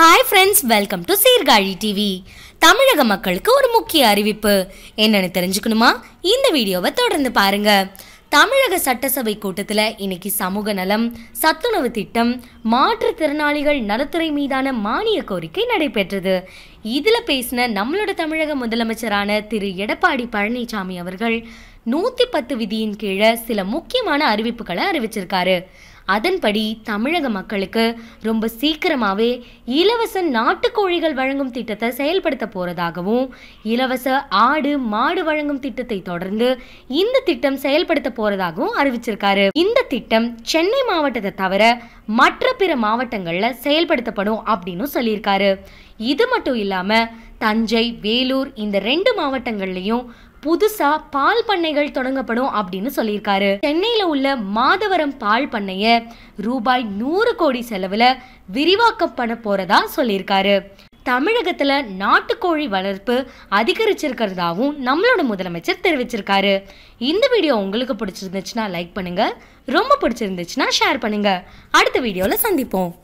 hi friends welcome to Sirkazhi TV தமிழக மக்களுக்கு ஒரு முக்கிய அறிவிப்பு என்னன்னு தெரிஞ்சுக்கணுமா இந்த வீடியோவை தொடர்ந்து பாருங்க தமிழக சட்டசபை கூட்டத்தில் இன்னைக்கு சமூக நலம் சத்துணவு திட்டம் மாற்றுத்திறனாளிகள் நலத்துறை மீதான மானிய கோரிக்கை நடைபெற்றது இதில் பேசின நம்மளோட தமிழக முதலமைச்சரான திரு எடப்பாடி பழனிசாமி அவர்கள் நூற்றி பத்து விதியின் கீழே சில முக்கியமான அறிவிப்புகளை அறிவிச்சிருக்காரு அதன்படி தமிழக மக்களுக்கு ரொம்ப சீக்கிரமாகவே இலவச நாட்டுக்கோழிகள் வழங்கும் திட்டத்தை செயல்படுத்த போகிறதாகவும் இலவச ஆடு மாடு வழங்கும் திட்டத்தை தொடர்ந்து இந்த திட்டம் செயல்படுத்த போகிறதாகவும் அறிவிச்சிருக்காரு இந்த திட்டம் சென்னை மாவட்டத்தை தவிர மற்ற பிற மாவட்டங்களில் செயல்படுத்தப்படும் அப்படின்னு சொல்லியிருக்காரு இது மட்டும் இல்லாமல் தஞ்சை வேலூர் இந்த ரெண்டு மாவட்டங்கள்லையும் புதுசா பால் பண்ணைகள் தொடங்கப்படும் அப்படின்னு சொல்லியிருக்காரு சென்னையில உள்ள மாதவரம் பால் பண்ணைய ரூபாய் நூறு கோடி செலவுல விரிவாக்கம் போறதா சொல்லியிருக்காரு தமிழகத்துல நாட்டுக்கோழி வளர்ப்பு அதிகரிச்சிருக்கிறதாவும் நம்மளோட முதலமைச்சர் தெரிவிச்சிருக்காரு இந்த வீடியோ உங்களுக்கு பிடிச்சிருந்துச்சுன்னா லைக் பண்ணுங்க ரொம்ப பிடிச்சிருந்துச்சுன்னா ஷேர் பண்ணுங்க அடுத்த வீடியோல சந்திப்போம்